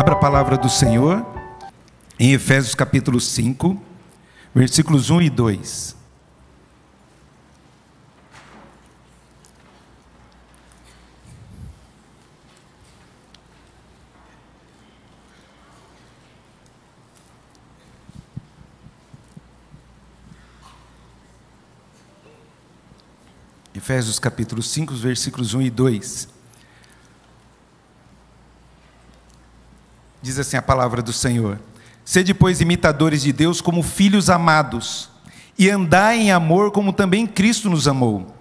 Abra a palavra do Senhor em Efésios capítulo 5, versículos 1 e 2. Efésios capítulo 5, versículos 1 e 2. Diz assim a palavra do Senhor: Sede, pois, imitadores de Deus como filhos amados, e andai em amor como também Cristo nos amou,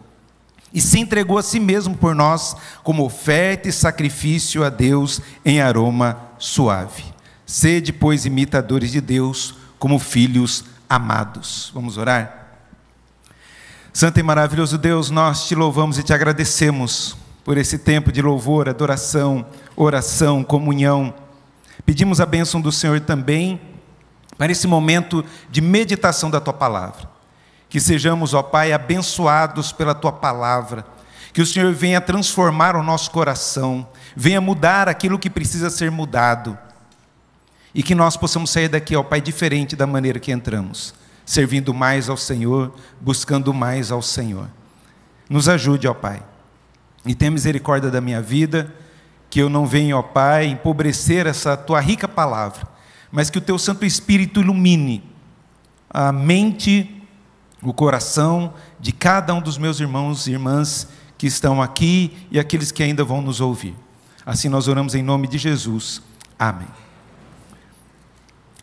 e se entregou a si mesmo por nós, como oferta e sacrifício a Deus em aroma suave. Sede, pois, imitadores de Deus como filhos amados. Vamos orar? Santo e maravilhoso Deus, nós te louvamos e te agradecemos por esse tempo de louvor, adoração, oração, comunhão Pedimos a bênção do Senhor também para esse momento de meditação da tua palavra. Que sejamos, ó Pai, abençoados pela tua palavra. Que o Senhor venha transformar o nosso coração, venha mudar aquilo que precisa ser mudado. E que nós possamos sair daqui, ó Pai, diferente da maneira que entramos, servindo mais ao Senhor, buscando mais ao Senhor. Nos ajude, ó Pai, e tenha misericórdia da minha vida que eu não venha, ó Pai, empobrecer essa tua rica palavra, mas que o teu Santo Espírito ilumine a mente, o coração de cada um dos meus irmãos e irmãs que estão aqui e aqueles que ainda vão nos ouvir. Assim nós oramos em nome de Jesus. Amém.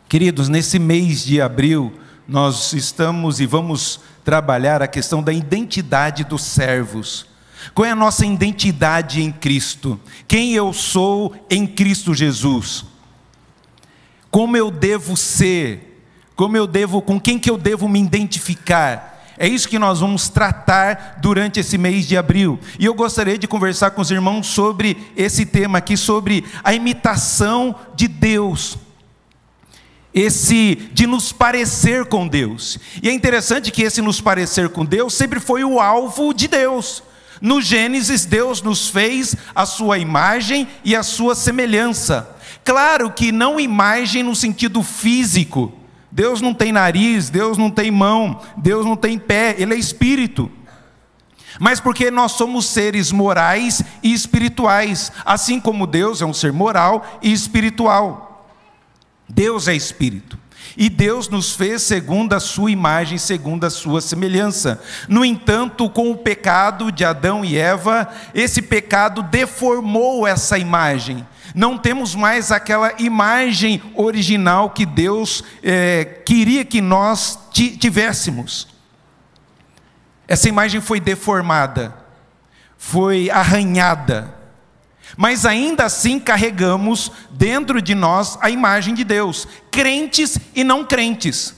Queridos, nesse mês de abril, nós estamos e vamos trabalhar a questão da identidade dos servos. Qual é a nossa identidade em Cristo? Quem eu sou em Cristo Jesus? Como eu devo ser? Como eu devo, com quem que eu devo me identificar? É isso que nós vamos tratar durante esse mês de abril. E eu gostaria de conversar com os irmãos sobre esse tema aqui, sobre a imitação de Deus. Esse de nos parecer com Deus. E é interessante que esse nos parecer com Deus sempre foi o alvo de Deus. No Gênesis, Deus nos fez a sua imagem e a sua semelhança. Claro que não imagem no sentido físico. Deus não tem nariz, Deus não tem mão, Deus não tem pé, ele é espírito. Mas porque nós somos seres morais e espirituais, assim como Deus é um ser moral e espiritual. Deus é espírito. E Deus nos fez segundo a sua imagem, segundo a sua semelhança. No entanto, com o pecado de Adão e Eva, esse pecado deformou essa imagem. Não temos mais aquela imagem original que Deus é, queria que nós tivéssemos. Essa imagem foi deformada, foi arranhada mas ainda assim carregamos dentro de nós a imagem de Deus, crentes e não crentes.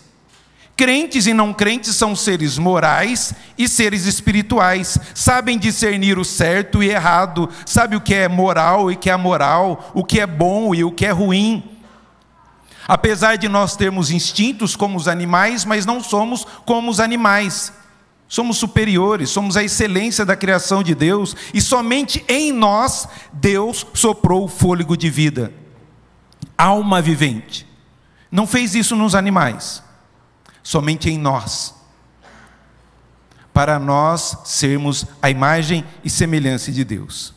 Crentes e não crentes são seres morais e seres espirituais, sabem discernir o certo e errado, sabe o que é moral e o que é amoral, o que é bom e o que é ruim. Apesar de nós termos instintos como os animais, mas não somos como os animais. Somos superiores, somos a excelência da criação de Deus, e somente em nós Deus soprou o fôlego de vida. Alma vivente. Não fez isso nos animais, somente em nós. Para nós sermos a imagem e semelhança de Deus.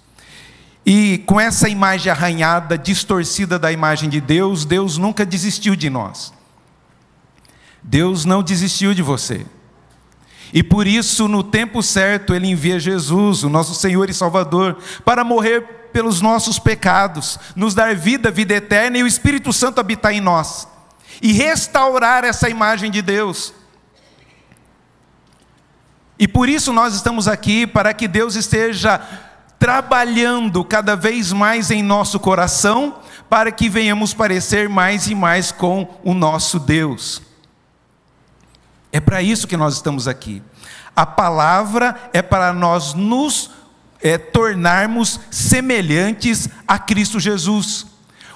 E com essa imagem arranhada, distorcida da imagem de Deus, Deus nunca desistiu de nós. Deus não desistiu de você. E por isso, no tempo certo, ele envia Jesus, o nosso Senhor e Salvador, para morrer pelos nossos pecados, nos dar vida, vida eterna e o Espírito Santo habitar em nós e restaurar essa imagem de Deus. E por isso nós estamos aqui para que Deus esteja trabalhando cada vez mais em nosso coração, para que venhamos parecer mais e mais com o nosso Deus. É para isso que nós estamos aqui. A palavra é para nós nos é, tornarmos semelhantes a Cristo Jesus.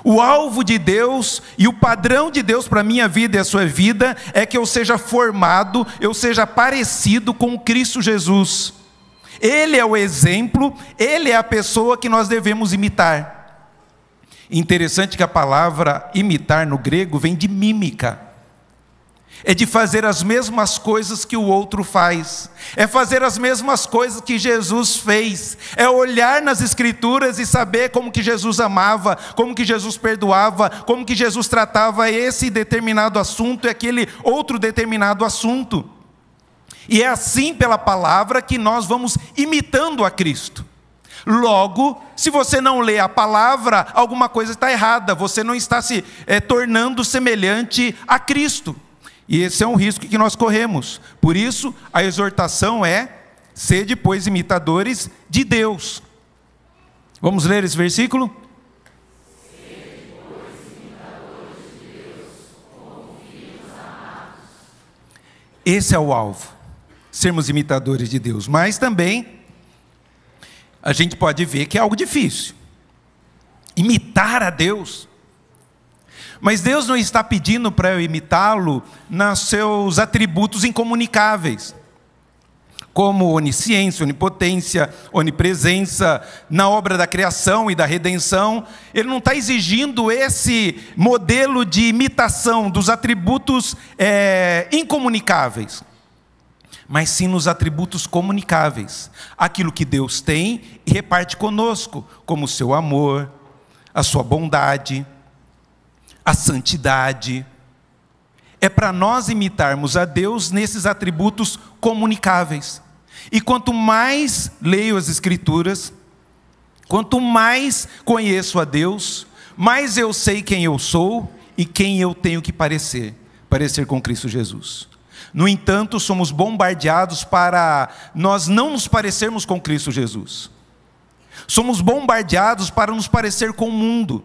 O alvo de Deus e o padrão de Deus para a minha vida e a sua vida é que eu seja formado, eu seja parecido com Cristo Jesus. Ele é o exemplo, ele é a pessoa que nós devemos imitar. Interessante que a palavra imitar no grego vem de mímica é de fazer as mesmas coisas que o outro faz, é fazer as mesmas coisas que Jesus fez, é olhar nas Escrituras e saber como que Jesus amava, como que Jesus perdoava, como que Jesus tratava esse determinado assunto e aquele outro determinado assunto. E é assim pela palavra que nós vamos imitando a Cristo. Logo, se você não lê a palavra, alguma coisa está errada, você não está se é, tornando semelhante a Cristo. E esse é um risco que nós corremos. Por isso, a exortação é: sede, pois, imitadores de Deus. Vamos ler esse versículo? Esse é o alvo, sermos imitadores de Deus. Mas também a gente pode ver que é algo difícil. Imitar a Deus mas Deus não está pedindo para eu imitá-lo nos seus atributos incomunicáveis, como onisciência, onipotência, onipresença, na obra da criação e da redenção. Ele não está exigindo esse modelo de imitação dos atributos é, incomunicáveis mas sim nos atributos comunicáveis, aquilo que Deus tem e reparte conosco, como o seu amor, a sua bondade, a santidade. É para nós imitarmos a Deus nesses atributos comunicáveis. E quanto mais leio as Escrituras, quanto mais conheço a Deus, mais eu sei quem eu sou e quem eu tenho que parecer parecer com Cristo Jesus. No entanto, somos bombardeados para nós não nos parecermos com Cristo Jesus. Somos bombardeados para nos parecer com o mundo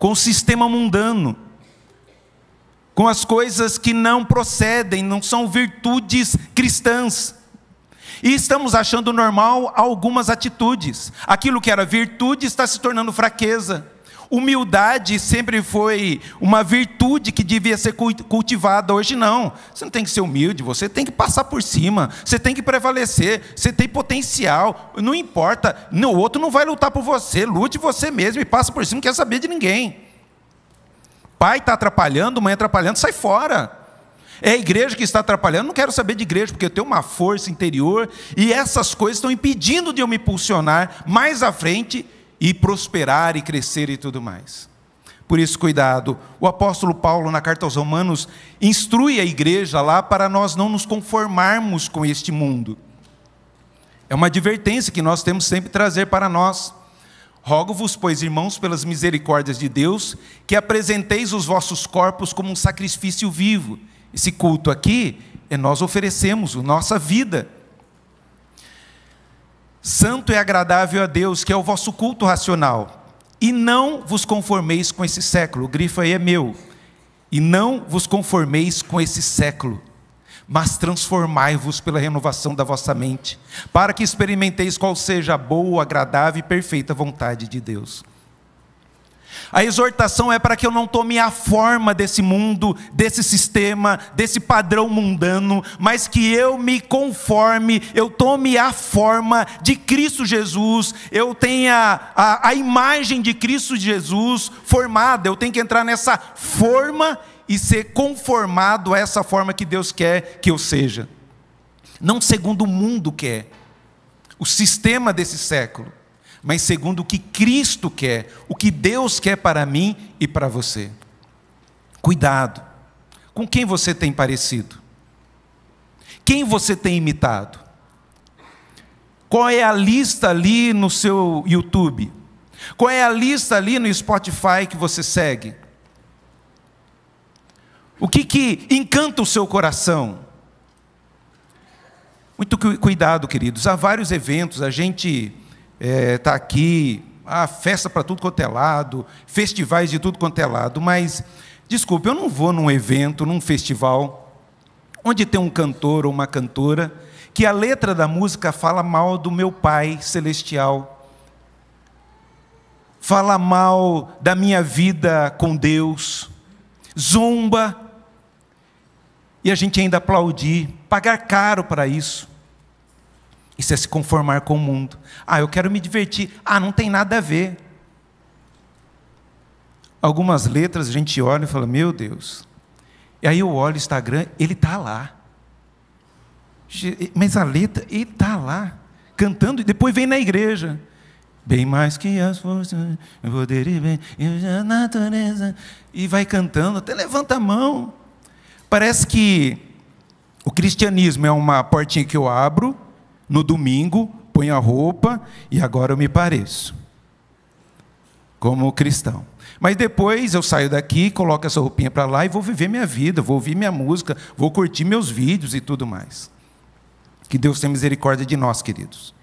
com o sistema mundano, com as coisas que não procedem, não são virtudes cristãs. E estamos achando normal algumas atitudes. Aquilo que era virtude está se tornando fraqueza. Humildade sempre foi uma virtude que devia ser cultivada, hoje não. Você não tem que ser humilde, você tem que passar por cima, você tem que prevalecer, você tem potencial, não importa, o outro não vai lutar por você, lute você mesmo e passa por cima, não quer saber de ninguém. Pai está atrapalhando, mãe atrapalhando, sai fora. É a igreja que está atrapalhando, não quero saber de igreja, porque eu tenho uma força interior e essas coisas estão impedindo de eu me impulsionar mais à frente e prosperar e crescer e tudo mais. Por isso, cuidado. O apóstolo Paulo, na carta aos Romanos, instrui a igreja lá para nós não nos conformarmos com este mundo. É uma advertência que nós temos sempre trazer para nós. Rogo-vos, pois, irmãos, pelas misericórdias de Deus, que apresenteis os vossos corpos como um sacrifício vivo. Esse culto aqui é nós oferecemos a nossa vida Santo e agradável a Deus, que é o vosso culto racional. E não vos conformeis com esse século. O grifo aí é meu. E não vos conformeis com esse século, mas transformai-vos pela renovação da vossa mente, para que experimenteis qual seja a boa, agradável e perfeita vontade de Deus. A exortação é para que eu não tome a forma desse mundo, desse sistema, desse padrão mundano, mas que eu me conforme, eu tome a forma de Cristo Jesus, eu tenha a, a imagem de Cristo Jesus formada, eu tenho que entrar nessa forma e ser conformado a essa forma que Deus quer que eu seja. Não segundo o mundo quer, o sistema desse século mas segundo o que Cristo quer, o que Deus quer para mim e para você. Cuidado com quem você tem parecido, quem você tem imitado, qual é a lista ali no seu YouTube, qual é a lista ali no Spotify que você segue, o que, que encanta o seu coração. Muito cuidado, queridos. Há vários eventos, a gente está é, tá aqui, ah, festa para tudo quanto é lado, festivais de tudo quanto é lado, mas, desculpe, eu não vou num evento, num festival, onde tem um cantor ou uma cantora que a letra da música fala mal do meu Pai Celestial, fala mal da minha vida com Deus, zomba, e a gente ainda aplaudir, pagar caro para isso. Isso é se conformar com o mundo. Ah, eu quero me divertir. Ah, não tem nada a ver. Algumas letras a gente olha e fala, meu Deus. E aí eu olho o Instagram, ele está lá. Mas a letra, ele está lá, cantando, e depois vem na igreja. Bem mais que as forças, eu poderia bem, a natureza. E vai cantando, até levanta a mão. Parece que o cristianismo é uma portinha que eu abro, no domingo, ponho a roupa e agora eu me pareço como cristão. Mas depois eu saio daqui, coloco essa roupinha para lá e vou viver minha vida, vou ouvir minha música, vou curtir meus vídeos e tudo mais. Que Deus tenha misericórdia de nós, queridos.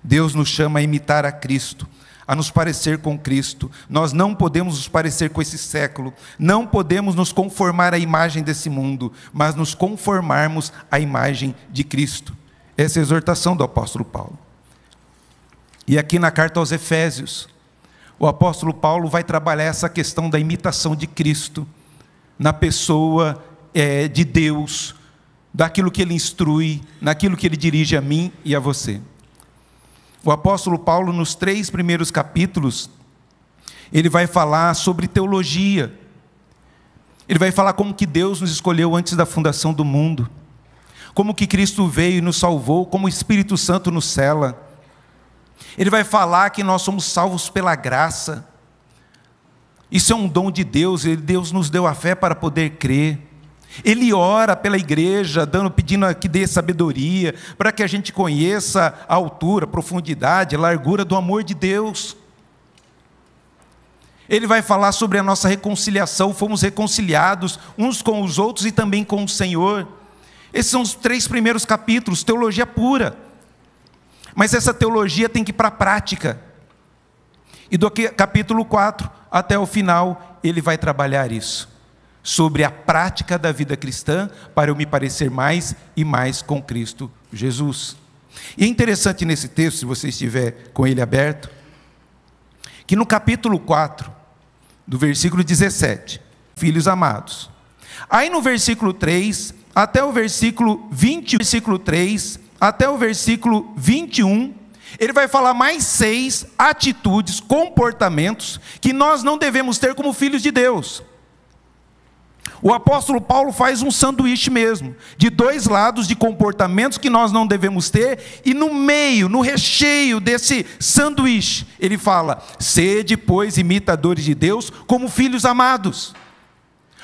Deus nos chama a imitar a Cristo, a nos parecer com Cristo. Nós não podemos nos parecer com esse século, não podemos nos conformar à imagem desse mundo, mas nos conformarmos à imagem de Cristo essa exortação do apóstolo Paulo. E aqui na carta aos Efésios, o apóstolo Paulo vai trabalhar essa questão da imitação de Cristo na pessoa é, de Deus, daquilo que ele instrui, naquilo que ele dirige a mim e a você. O apóstolo Paulo, nos três primeiros capítulos, ele vai falar sobre teologia. Ele vai falar como que Deus nos escolheu antes da fundação do mundo como que Cristo veio e nos salvou, como o Espírito Santo nos cela. Ele vai falar que nós somos salvos pela graça. Isso é um dom de Deus, e Deus nos deu a fé para poder crer. Ele ora pela igreja, dando, pedindo que dê sabedoria, para que a gente conheça a altura, a profundidade, a largura do amor de Deus. Ele vai falar sobre a nossa reconciliação, fomos reconciliados uns com os outros e também com o Senhor. Esses são os três primeiros capítulos, teologia pura. Mas essa teologia tem que ir para a prática. E do capítulo 4 até o final, ele vai trabalhar isso, sobre a prática da vida cristã, para eu me parecer mais e mais com Cristo Jesus. E é interessante nesse texto, se você estiver com ele aberto, que no capítulo 4, do versículo 17, filhos amados. Aí no versículo 3, até o versículo 20, versículo 3, até o versículo 21, ele vai falar mais seis atitudes, comportamentos que nós não devemos ter como filhos de Deus. O apóstolo Paulo faz um sanduíche mesmo, de dois lados de comportamentos que nós não devemos ter, e no meio, no recheio desse sanduíche, ele fala: sede, pois, imitadores de Deus, como filhos amados.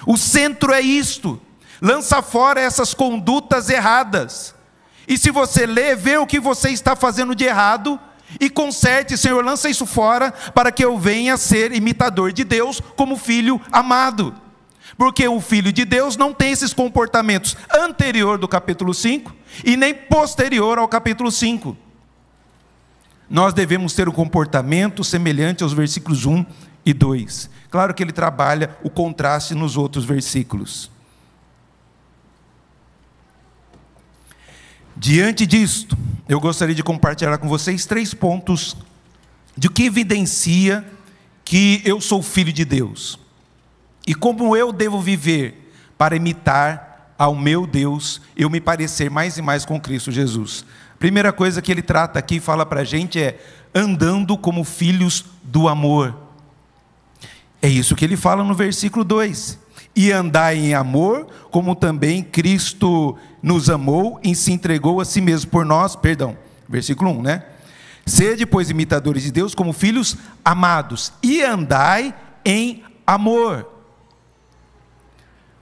O centro é isto, Lança fora essas condutas erradas. E se você lê, vê o que você está fazendo de errado e conserte, Senhor, lança isso fora para que eu venha ser imitador de Deus como filho amado. Porque o filho de Deus não tem esses comportamentos anterior do capítulo 5 e nem posterior ao capítulo 5. Nós devemos ter um comportamento semelhante aos versículos 1 e 2. Claro que ele trabalha o contraste nos outros versículos. Diante disto, eu gostaria de compartilhar com vocês três pontos de que evidencia que eu sou filho de Deus e como eu devo viver para imitar ao meu Deus, eu me parecer mais e mais com Cristo Jesus. Primeira coisa que ele trata aqui e fala para a gente é andando como filhos do amor. É isso que ele fala no versículo 2. E andai em amor, como também Cristo nos amou e se entregou a si mesmo por nós, perdão, versículo 1, né? Sede, pois, imitadores de Deus como filhos amados e andai em amor.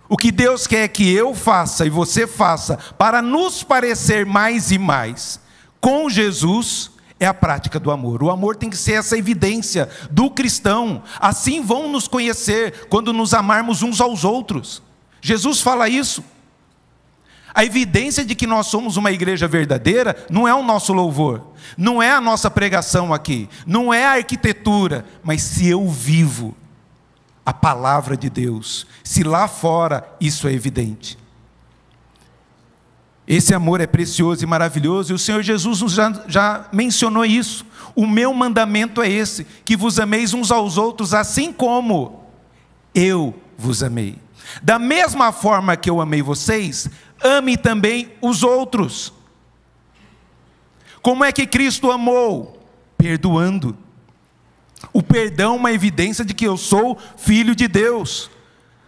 O que Deus quer que eu faça e você faça para nos parecer mais e mais com Jesus é a prática do amor. O amor tem que ser essa evidência do cristão. Assim vão nos conhecer quando nos amarmos uns aos outros. Jesus fala isso. A evidência de que nós somos uma igreja verdadeira não é o nosso louvor, não é a nossa pregação aqui, não é a arquitetura, mas se eu vivo a palavra de Deus, se lá fora isso é evidente. Esse amor é precioso e maravilhoso, e o Senhor Jesus já, já mencionou isso. O meu mandamento é esse: que vos ameis uns aos outros, assim como eu vos amei. Da mesma forma que eu amei vocês, ame também os outros. Como é que Cristo amou? Perdoando. O perdão é uma evidência de que eu sou filho de Deus.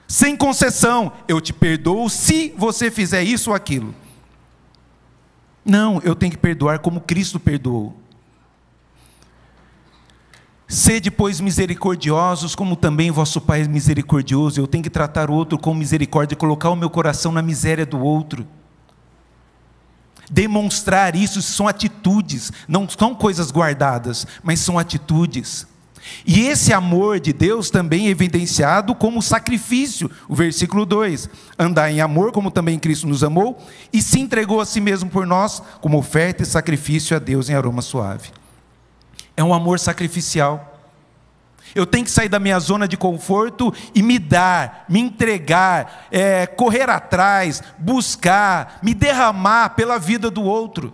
Sem concessão, eu te perdoo se você fizer isso ou aquilo. Não, eu tenho que perdoar como Cristo perdoou. Sede, pois, misericordiosos, como também vosso Pai é misericordioso. Eu tenho que tratar o outro com misericórdia, colocar o meu coração na miséria do outro. Demonstrar isso são atitudes, não são coisas guardadas, mas são atitudes. E esse amor de Deus também é evidenciado como sacrifício. O versículo 2: Andar em amor, como também Cristo nos amou, e se entregou a si mesmo por nós, como oferta e sacrifício a Deus em aroma suave é um amor sacrificial. Eu tenho que sair da minha zona de conforto e me dar, me entregar, é, correr atrás, buscar, me derramar pela vida do outro.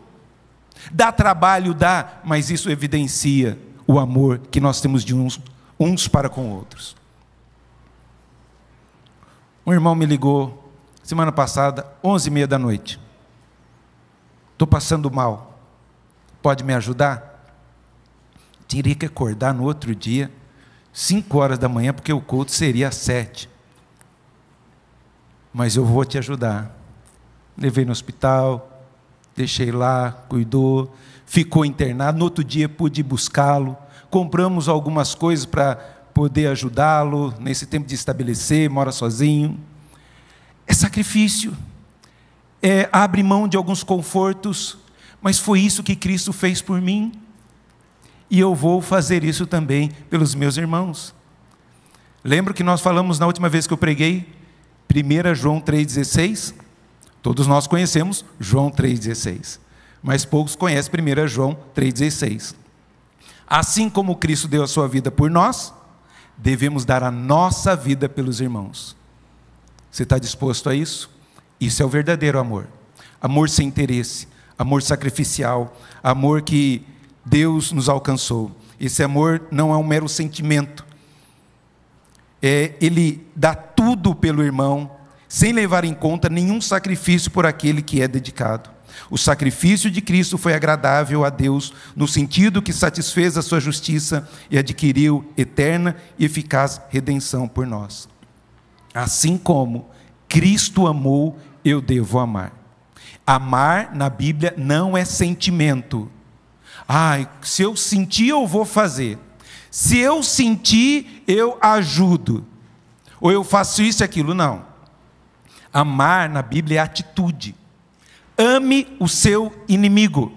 Dá trabalho, dá, mas isso evidencia o amor que nós temos de uns, uns para com outros. Um irmão me ligou semana passada, onze e meia da noite. Estou passando mal. Pode me ajudar? Teria que acordar no outro dia, 5 horas da manhã, porque o culto seria às 7. Mas eu vou te ajudar. Levei no hospital, deixei lá, cuidou, ficou internado. No outro dia pude buscá-lo. Compramos algumas coisas para poder ajudá-lo nesse tempo de estabelecer, mora sozinho. É sacrifício. É, abre mão de alguns confortos, mas foi isso que Cristo fez por mim e eu vou fazer isso também pelos meus irmãos. Lembro que nós falamos na última vez que eu preguei, 1 João 3,16? Todos nós conhecemos João 3,16, mas poucos conhecem 1 João 3,16. Assim como Cristo deu a sua vida por nós, devemos dar a nossa vida pelos irmãos. Você está disposto a isso? Isso é o verdadeiro amor. Amor sem interesse, amor sacrificial, amor que Deus nos alcançou. Esse amor não é um mero sentimento. É, ele dá tudo pelo irmão, sem levar em conta nenhum sacrifício por aquele que é dedicado. O sacrifício de Cristo foi agradável a Deus, no sentido que satisfez a sua justiça e adquiriu eterna e eficaz redenção por nós. Assim como Cristo amou, eu devo amar. Amar na Bíblia não é sentimento, Ai, se eu sentir, eu vou fazer. Se eu sentir, eu ajudo. Ou eu faço isso e aquilo. Não. Amar na Bíblia é atitude. Ame o seu inimigo.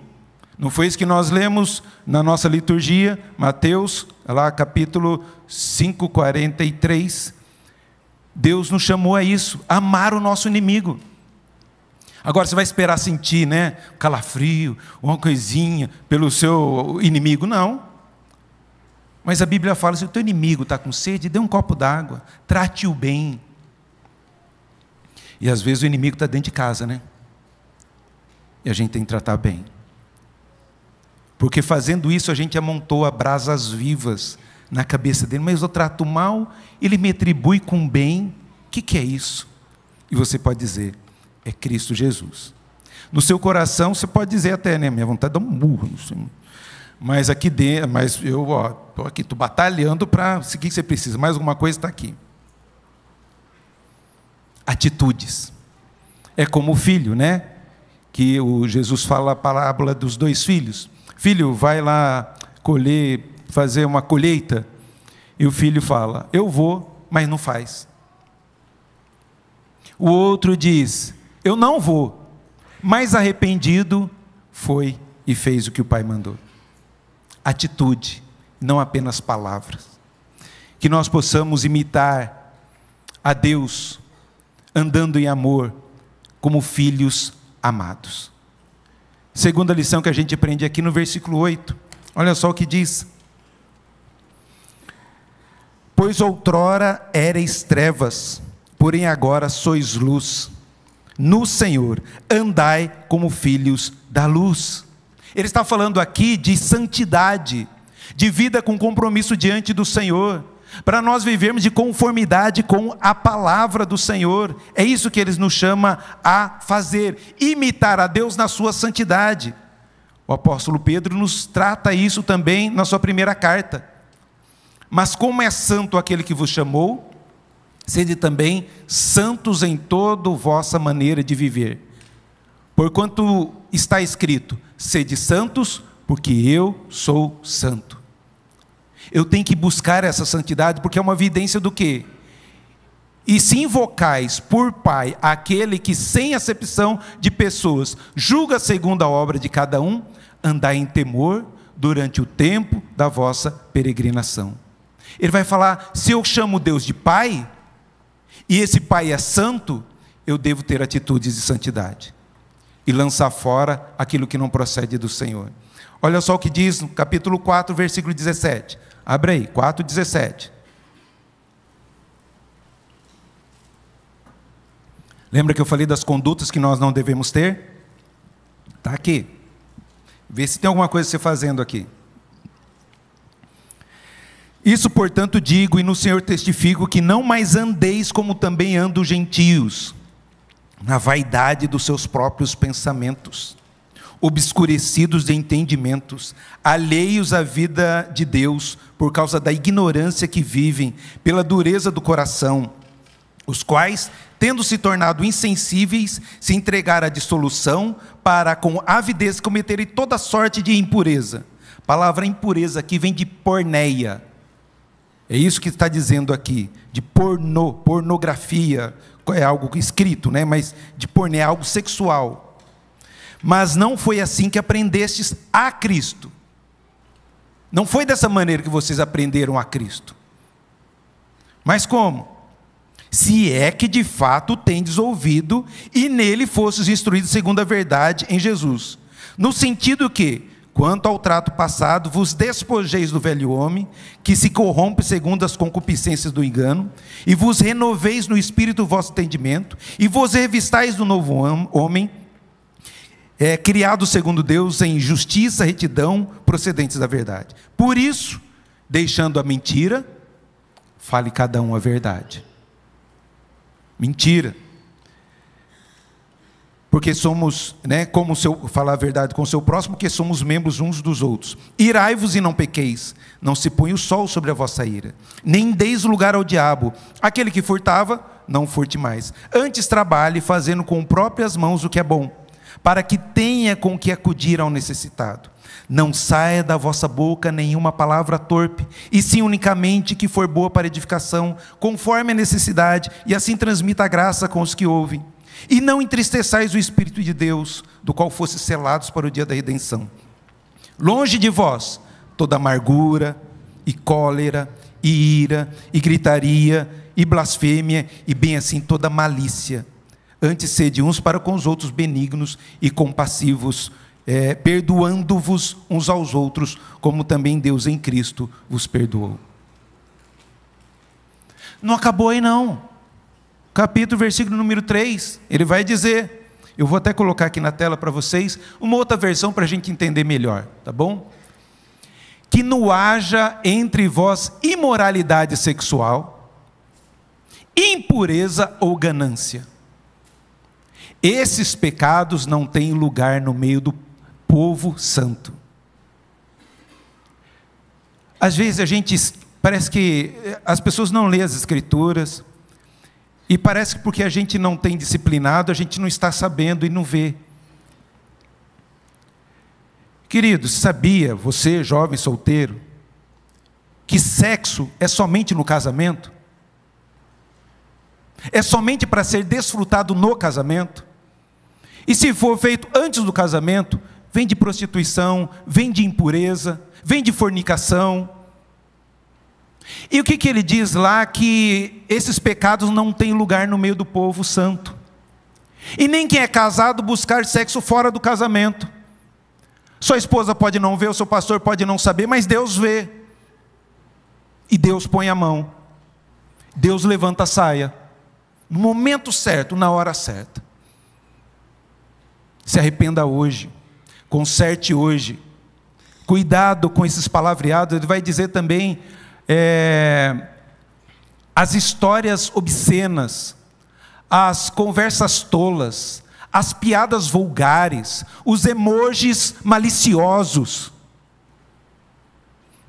Não foi isso que nós lemos na nossa liturgia, Mateus, lá capítulo 5, 43. Deus nos chamou a isso, amar o nosso inimigo. Agora você vai esperar sentir, né? Calafrio, uma coisinha pelo seu inimigo. Não. Mas a Bíblia fala: se o teu inimigo está com sede, dê um copo d'água, trate-o bem. E às vezes o inimigo está dentro de casa, né? E a gente tem que tratar bem. Porque fazendo isso a gente amontoa brasas vivas na cabeça dele, mas eu trato mal, ele me atribui com bem. O que, que é isso? E você pode dizer: é Cristo Jesus. No seu coração você pode dizer até, né, minha vontade é um burro, mas aqui dentro, mas eu estou tô aqui, tô batalhando para o que você precisa. Mais alguma coisa está aqui. Atitudes. É como o filho, né? Que o Jesus fala a parábola dos dois filhos. Filho, vai lá colher, fazer uma colheita. E o filho fala: Eu vou, mas não faz. O outro diz: eu não vou. Mas arrependido, foi e fez o que o pai mandou. Atitude, não apenas palavras. Que nós possamos imitar a Deus, andando em amor, como filhos amados. Segunda lição que a gente aprende aqui no versículo 8. Olha só o que diz. Pois outrora ereis trevas, porém agora sois luz no Senhor, andai como filhos da luz. Ele está falando aqui de santidade, de vida com compromisso diante do Senhor, para nós vivermos de conformidade com a palavra do Senhor. É isso que ele nos chama a fazer, imitar a Deus na sua santidade. O apóstolo Pedro nos trata isso também na sua primeira carta. Mas como é santo aquele que vos chamou, sede também santos em toda vossa maneira de viver. Porquanto está escrito: sede santos, porque eu sou santo. Eu tenho que buscar essa santidade, porque é uma evidência do quê? E se invocais por Pai aquele que, sem acepção de pessoas, julga segundo a obra de cada um, andai em temor durante o tempo da vossa peregrinação. Ele vai falar: se eu chamo Deus de Pai, e esse pai é santo, eu devo ter atitudes de santidade e lançar fora aquilo que não procede do Senhor. Olha só o que diz no capítulo 4, versículo 17. Abre aí, 4, 17. Lembra que eu falei das condutas que nós não devemos ter? Está aqui. Vê se tem alguma coisa você fazendo aqui. Isso, portanto, digo e no Senhor testifico que não mais andeis como também andam os gentios, na vaidade dos seus próprios pensamentos, obscurecidos de entendimentos, alheios à vida de Deus por causa da ignorância que vivem, pela dureza do coração, os quais, tendo se tornado insensíveis, se entregaram à dissolução para com avidez cometerem toda sorte de impureza. A palavra impureza aqui vem de porneia, é isso que está dizendo aqui, de porno, pornografia, é algo escrito, né? mas de porno é algo sexual. Mas não foi assim que aprendestes a Cristo. Não foi dessa maneira que vocês aprenderam a Cristo. Mas como? Se é que de fato tendes ouvido e nele fostes instruídos segundo a verdade em Jesus. No sentido que, Quanto ao trato passado, vos despojeis do velho homem, que se corrompe segundo as concupiscências do engano, e vos renoveis no espírito do vosso entendimento, e vos revistais do novo homem, é, criado segundo Deus em justiça, retidão, procedentes da verdade. Por isso, deixando a mentira, fale cada um a verdade. Mentira porque somos, né, como seu, falar a verdade com o seu próximo, que somos membros uns dos outros. Irai-vos e não pequeis, não se põe o sol sobre a vossa ira, nem deis lugar ao diabo. Aquele que furtava, não furte mais. Antes trabalhe fazendo com próprias mãos o que é bom, para que tenha com que acudir ao necessitado. Não saia da vossa boca nenhuma palavra torpe, e sim unicamente que for boa para edificação, conforme a necessidade, e assim transmita a graça com os que ouvem e não entristeçais o Espírito de Deus, do qual fosse selados para o dia da redenção. Longe de vós toda amargura, e cólera, e ira, e gritaria, e blasfêmia, e bem assim toda malícia. Antes sede uns para com os outros benignos e compassivos, é, perdoando-vos uns aos outros, como também Deus em Cristo vos perdoou. Não acabou aí, não capítulo, versículo número 3, ele vai dizer, eu vou até colocar aqui na tela para vocês, uma outra versão para a gente entender melhor, tá bom? Que não haja entre vós imoralidade sexual, impureza ou ganância. Esses pecados não têm lugar no meio do povo santo. Às vezes a gente parece que as pessoas não lê as escrituras, e parece que porque a gente não tem disciplinado, a gente não está sabendo e não vê. Querido, sabia, você, jovem solteiro, que sexo é somente no casamento? É somente para ser desfrutado no casamento? E se for feito antes do casamento, vem de prostituição, vem de impureza, vem de fornicação, e o que, que ele diz lá? Que esses pecados não têm lugar no meio do povo santo. E nem quem é casado buscar sexo fora do casamento. Sua esposa pode não ver, o seu pastor pode não saber, mas Deus vê. E Deus põe a mão. Deus levanta a saia. No momento certo, na hora certa. Se arrependa hoje. Conserte hoje. Cuidado com esses palavreados. Ele vai dizer também é, as histórias obscenas, as conversas tolas, as piadas vulgares, os emojis maliciosos,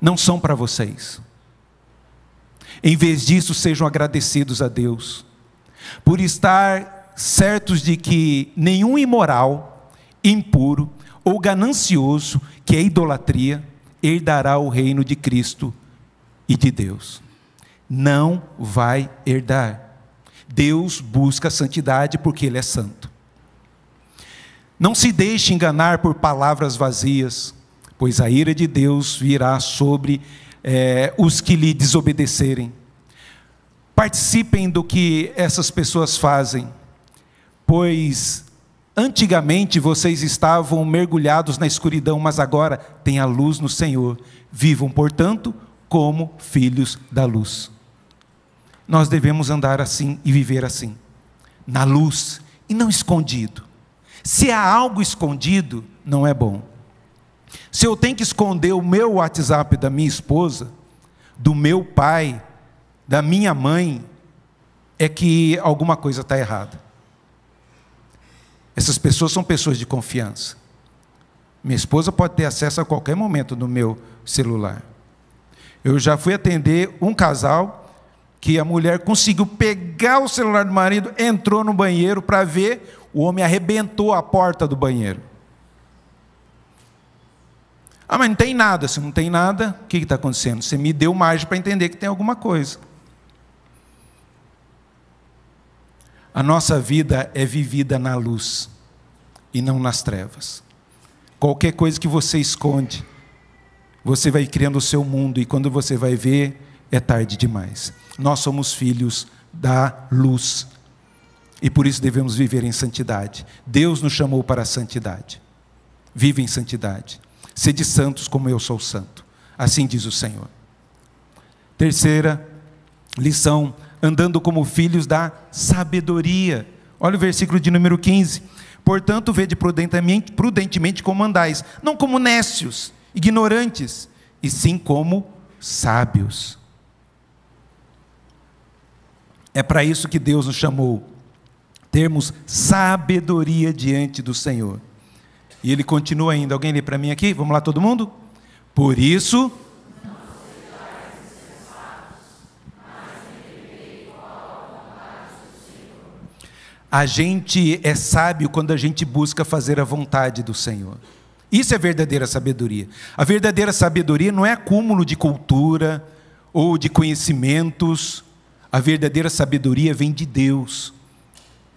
não são para vocês. Em vez disso, sejam agradecidos a Deus, por estar certos de que nenhum imoral, impuro ou ganancioso, que é idolatria, herdará o reino de Cristo e de Deus. Não vai herdar. Deus busca a santidade porque Ele é santo. Não se deixe enganar por palavras vazias, pois a ira de Deus virá sobre é, os que lhe desobedecerem. Participem do que essas pessoas fazem, pois antigamente vocês estavam mergulhados na escuridão, mas agora tem a luz no Senhor. Vivam, portanto, como filhos da luz. Nós devemos andar assim e viver assim, na luz e não escondido. Se há algo escondido, não é bom. Se eu tenho que esconder o meu WhatsApp da minha esposa, do meu pai, da minha mãe, é que alguma coisa está errada. Essas pessoas são pessoas de confiança. Minha esposa pode ter acesso a qualquer momento no meu celular. Eu já fui atender um casal que a mulher conseguiu pegar o celular do marido, entrou no banheiro para ver, o homem arrebentou a porta do banheiro. Ah, mas não tem nada. Se não tem nada, o que está acontecendo? Você me deu margem para entender que tem alguma coisa. A nossa vida é vivida na luz e não nas trevas. Qualquer coisa que você esconde, você vai criando o seu mundo e quando você vai ver, é tarde demais. Nós somos filhos da luz e por isso devemos viver em santidade. Deus nos chamou para a santidade. Vive em santidade. Sede santos como eu sou santo. Assim diz o Senhor. Terceira lição: andando como filhos da sabedoria. Olha o versículo de número 15. Portanto, vede prudentemente, prudentemente como andais, não como nécios, ignorantes, e sim como sábios. É para isso que Deus nos chamou, termos sabedoria diante do Senhor. E ele continua ainda. Alguém lê para mim aqui? Vamos lá, todo mundo? Por isso. A gente é sábio quando a gente busca fazer a vontade do Senhor. Isso é verdadeira sabedoria. A verdadeira sabedoria não é acúmulo de cultura ou de conhecimentos. A verdadeira sabedoria vem de Deus.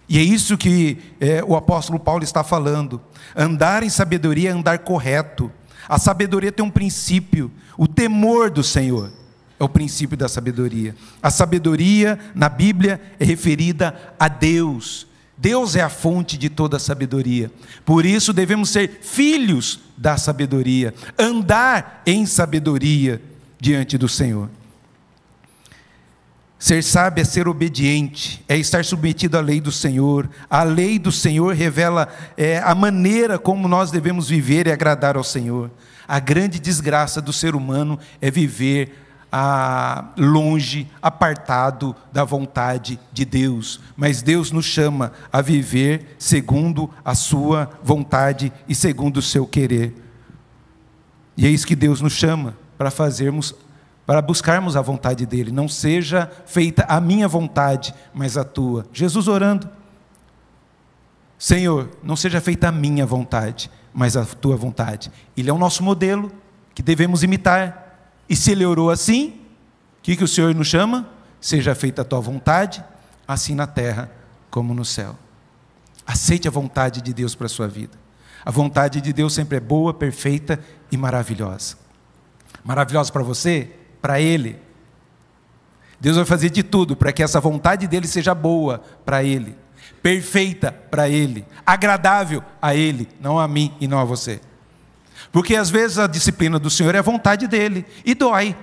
E é isso que é, o apóstolo Paulo está falando. Andar em sabedoria é andar correto. A sabedoria tem um princípio, o temor do Senhor é o princípio da sabedoria. A sabedoria na Bíblia é referida a Deus. Deus é a fonte de toda sabedoria. Por isso devemos ser filhos da sabedoria, andar em sabedoria diante do Senhor. Ser sábio é ser obediente, é estar submetido à lei do Senhor. A lei do Senhor revela é, a maneira como nós devemos viver e agradar ao Senhor. A grande desgraça do ser humano é viver ah, longe, apartado da vontade de Deus. Mas Deus nos chama a viver segundo a sua vontade e segundo o seu querer. E é isso que Deus nos chama para fazermos, para buscarmos a vontade dele. Não seja feita a minha vontade, mas a tua. Jesus orando. Senhor, não seja feita a minha vontade, mas a tua vontade. Ele é o nosso modelo que devemos imitar. E se ele orou assim, o que, que o Senhor nos chama? Seja feita a tua vontade, assim na terra como no céu. Aceite a vontade de Deus para a sua vida. A vontade de Deus sempre é boa, perfeita e maravilhosa. Maravilhosa para você, para Ele. Deus vai fazer de tudo para que essa vontade dele seja boa para Ele, perfeita para Ele, agradável a Ele, não a mim e não a você. Porque às vezes a disciplina do Senhor é a vontade dele e dói,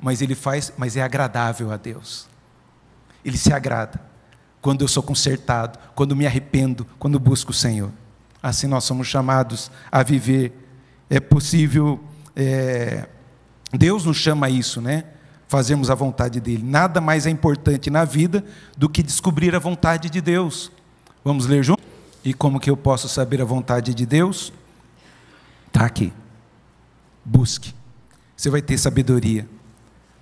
mas ele faz, mas é agradável a Deus. Ele se agrada quando eu sou consertado, quando me arrependo, quando busco o Senhor. Assim nós somos chamados a viver. É possível, é... Deus nos chama a isso, né? Fazemos a vontade dele. Nada mais é importante na vida do que descobrir a vontade de Deus. Vamos ler juntos? E como que eu posso saber a vontade de Deus? Está aqui. Busque. Você vai ter sabedoria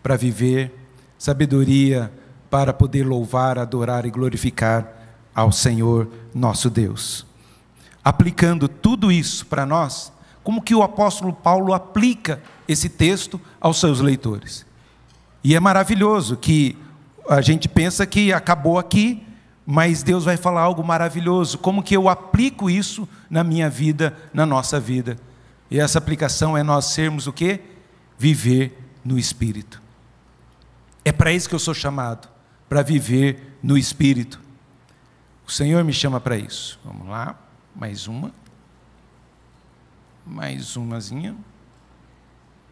para viver, sabedoria para poder louvar, adorar e glorificar ao Senhor nosso Deus. Aplicando tudo isso para nós, como que o apóstolo Paulo aplica esse texto aos seus leitores? E é maravilhoso que a gente pensa que acabou aqui, mas Deus vai falar algo maravilhoso. Como que eu aplico isso na minha vida, na nossa vida? E essa aplicação é nós sermos o quê? Viver no Espírito. É para isso que eu sou chamado, para viver no Espírito. O Senhor me chama para isso. Vamos lá, mais uma. Mais umazinha.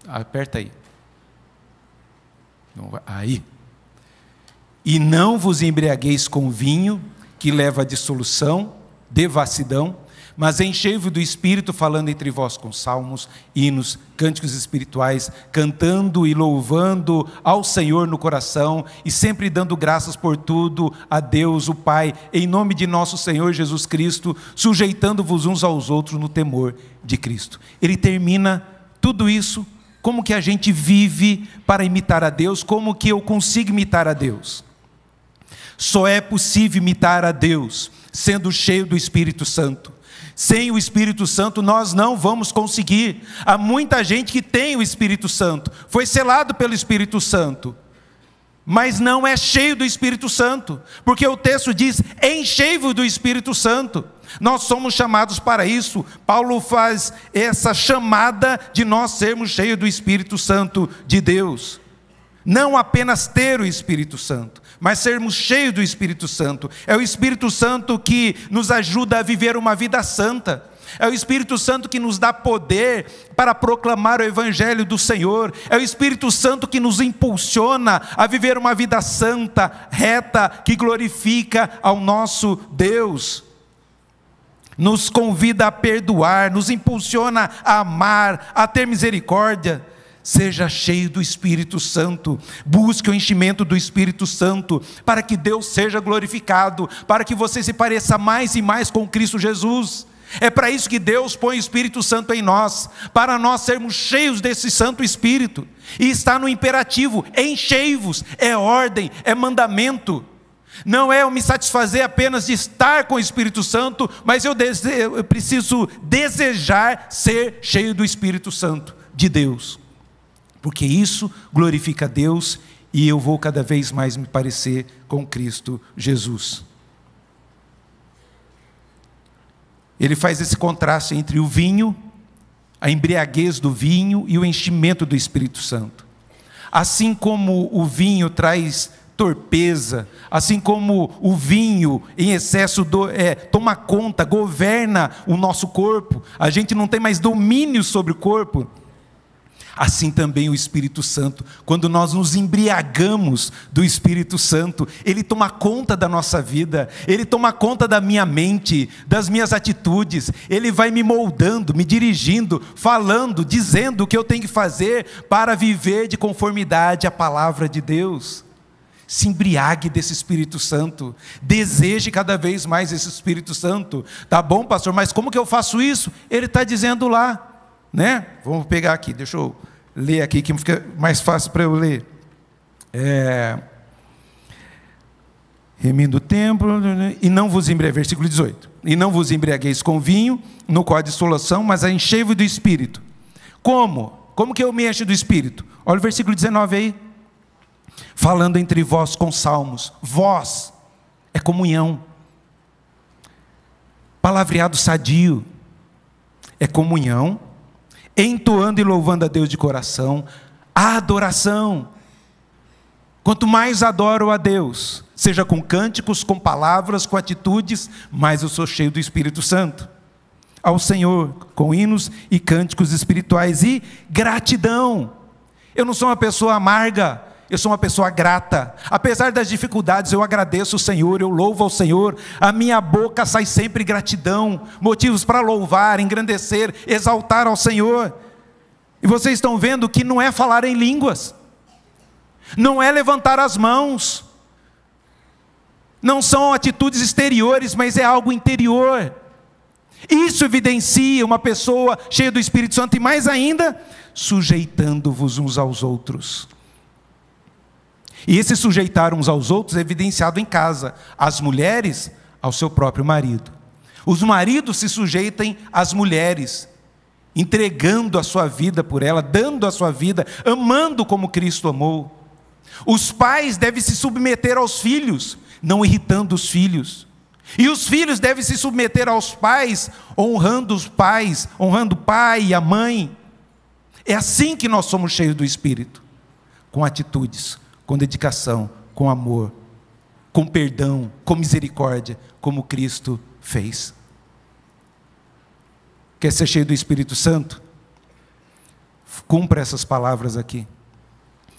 Aperta aí. Aí. E não vos embriagueis com vinho, que leva à dissolução, devassidão, mas enchei-vos do Espírito, falando entre vós com salmos, hinos, cânticos espirituais, cantando e louvando ao Senhor no coração e sempre dando graças por tudo a Deus, o Pai, em nome de nosso Senhor Jesus Cristo, sujeitando-vos uns aos outros no temor de Cristo. Ele termina tudo isso, como que a gente vive para imitar a Deus, como que eu consigo imitar a Deus. Só é possível imitar a Deus sendo cheio do Espírito Santo. Sem o Espírito Santo nós não vamos conseguir. Há muita gente que tem o Espírito Santo, foi selado pelo Espírito Santo, mas não é cheio do Espírito Santo, porque o texto diz: enchei-vos do Espírito Santo. Nós somos chamados para isso. Paulo faz essa chamada de nós sermos cheios do Espírito Santo de Deus. Não apenas ter o Espírito Santo mas sermos cheios do Espírito Santo. É o Espírito Santo que nos ajuda a viver uma vida santa. É o Espírito Santo que nos dá poder para proclamar o Evangelho do Senhor. É o Espírito Santo que nos impulsiona a viver uma vida santa, reta, que glorifica ao nosso Deus. Nos convida a perdoar, nos impulsiona a amar, a ter misericórdia. Seja cheio do Espírito Santo, busque o enchimento do Espírito Santo, para que Deus seja glorificado, para que você se pareça mais e mais com Cristo Jesus. É para isso que Deus põe o Espírito Santo em nós, para nós sermos cheios desse Santo Espírito. E está no imperativo: enchei-vos, é ordem, é mandamento. Não é eu me satisfazer apenas de estar com o Espírito Santo, mas eu, eu preciso desejar ser cheio do Espírito Santo de Deus porque isso glorifica a Deus e eu vou cada vez mais me parecer com Cristo Jesus. Ele faz esse contraste entre o vinho, a embriaguez do vinho e o enchimento do Espírito Santo. Assim como o vinho traz torpeza, assim como o vinho em excesso do, é, toma conta, governa o nosso corpo, a gente não tem mais domínio sobre o corpo. Assim também o Espírito Santo, quando nós nos embriagamos do Espírito Santo, ele toma conta da nossa vida, ele toma conta da minha mente, das minhas atitudes, ele vai me moldando, me dirigindo, falando, dizendo o que eu tenho que fazer para viver de conformidade à palavra de Deus. Se embriague desse Espírito Santo, deseje cada vez mais esse Espírito Santo. Tá bom, pastor, mas como que eu faço isso? Ele está dizendo lá né? Vamos pegar aqui, deixa eu ler aqui que fica mais fácil para eu ler. É, remindo o tempo, e não vos embriagueis, versículo 18, e não vos embriagueis com vinho, no qual há dissolução, mas a enchei-vos do Espírito. Como? Como que eu me encho do Espírito? Olha o versículo 19 aí, falando entre vós com salmos, vós, é comunhão, palavreado sadio, é comunhão, entoando e louvando a Deus de coração, a adoração. Quanto mais adoro a Deus, seja com cânticos, com palavras, com atitudes, mais eu sou cheio do Espírito Santo. Ao Senhor, com hinos e cânticos espirituais e gratidão. Eu não sou uma pessoa amarga, eu sou uma pessoa grata. Apesar das dificuldades, eu agradeço o Senhor, eu louvo ao Senhor. A minha boca sai sempre gratidão, motivos para louvar, engrandecer, exaltar ao Senhor. E vocês estão vendo que não é falar em línguas, não é levantar as mãos, não são atitudes exteriores, mas é algo interior. Isso evidencia uma pessoa cheia do Espírito Santo e mais ainda, sujeitando-vos uns aos outros. E esse sujeitar uns aos outros é evidenciado em casa, as mulheres ao seu próprio marido. Os maridos se sujeitem às mulheres, entregando a sua vida por ela, dando a sua vida, amando como Cristo amou. Os pais devem se submeter aos filhos, não irritando os filhos. E os filhos devem se submeter aos pais, honrando os pais, honrando o pai e a mãe. É assim que nós somos cheios do Espírito, com atitudes, com dedicação, com amor, com perdão, com misericórdia, como Cristo fez. Quer ser cheio do Espírito Santo? Cumpra essas palavras aqui.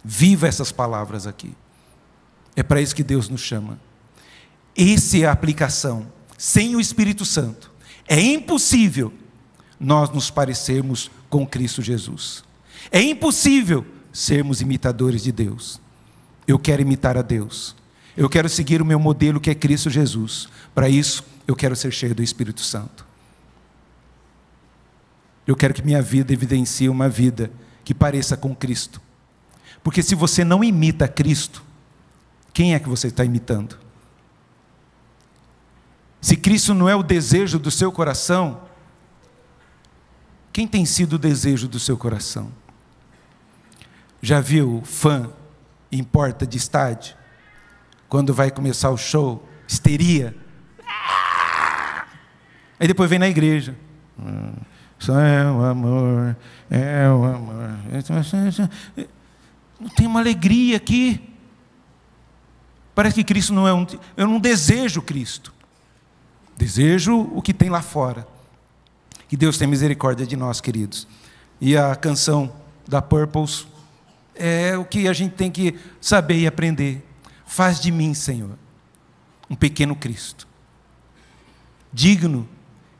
Viva essas palavras aqui. É para isso que Deus nos chama. Essa é a aplicação. Sem o Espírito Santo, é impossível nós nos parecermos com Cristo Jesus. É impossível sermos imitadores de Deus. Eu quero imitar a Deus. Eu quero seguir o meu modelo que é Cristo Jesus. Para isso, eu quero ser cheio do Espírito Santo. Eu quero que minha vida evidencie uma vida que pareça com Cristo. Porque se você não imita Cristo, quem é que você está imitando? Se Cristo não é o desejo do seu coração, quem tem sido o desejo do seu coração? Já viu fã em porta de estádio, quando vai começar o show, histeria. Aí depois vem na igreja. Só é o amor, é o amor. Não tem uma alegria aqui. Parece que Cristo não é um. Eu não desejo Cristo. Desejo o que tem lá fora. Que Deus tenha misericórdia de nós, queridos. E a canção da Purples é o que a gente tem que saber e aprender. Faz de mim, Senhor, um pequeno Cristo, digno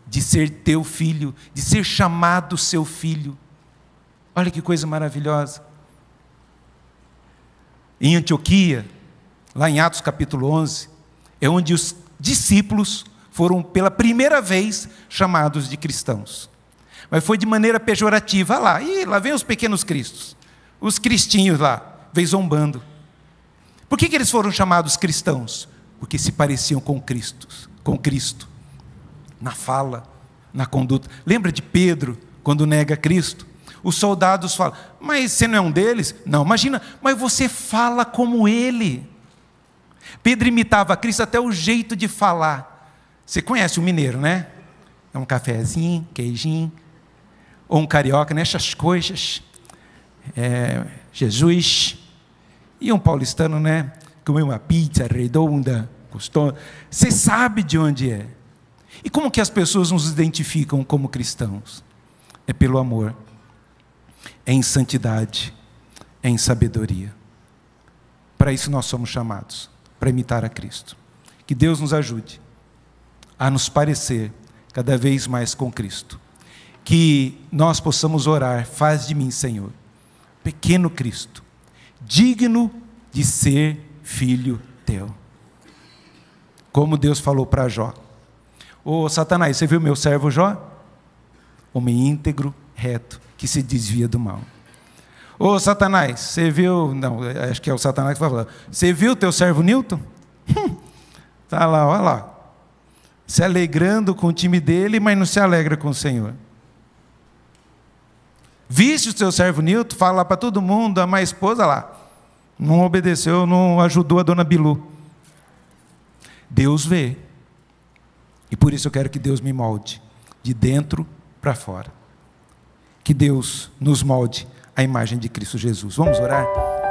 de ser teu filho, de ser chamado seu filho. Olha que coisa maravilhosa. Em Antioquia, lá em Atos capítulo 11, é onde os discípulos foram pela primeira vez chamados de cristãos. Mas foi de maneira pejorativa, lá, e lá vem os pequenos cristos os cristinhos lá, veio zombando. Por que, que eles foram chamados cristãos? Porque se pareciam com Cristo, com Cristo, na fala, na conduta. Lembra de Pedro, quando nega Cristo? Os soldados falam, mas você não é um deles? Não, imagina, mas você fala como ele. Pedro imitava Cristo até o jeito de falar. Você conhece o mineiro, né? É um cafezinho, queijinho. Ou um carioca, né? Essas coisas é, Jesus e um paulistano, né? Comeu uma pizza redonda, custou. Você sabe de onde é. E como que as pessoas nos identificam como cristãos? É pelo amor, é em santidade, é em sabedoria. Para isso nós somos chamados, para imitar a Cristo. Que Deus nos ajude a nos parecer cada vez mais com Cristo. Que nós possamos orar, faz de mim, Senhor, pequeno Cristo, digno de ser filho teu. Como Deus falou para Jó: Ô Satanás, você viu meu servo Jó? Homem íntegro, reto, que se desvia do mal. Ô Satanás, você viu. Não, acho que é o Satanás que vai falar. Você viu teu servo Newton? Está hum, tá lá, olha lá. Se alegrando com o time dele, mas não se alegra com o Senhor. Viste o seu servo Nilton, fala para todo mundo, a minha esposa lá. Não obedeceu, não ajudou a dona Bilu. Deus vê. E por isso eu quero que Deus me molde, de dentro para fora. Que Deus nos molde a imagem de Cristo Jesus. Vamos orar?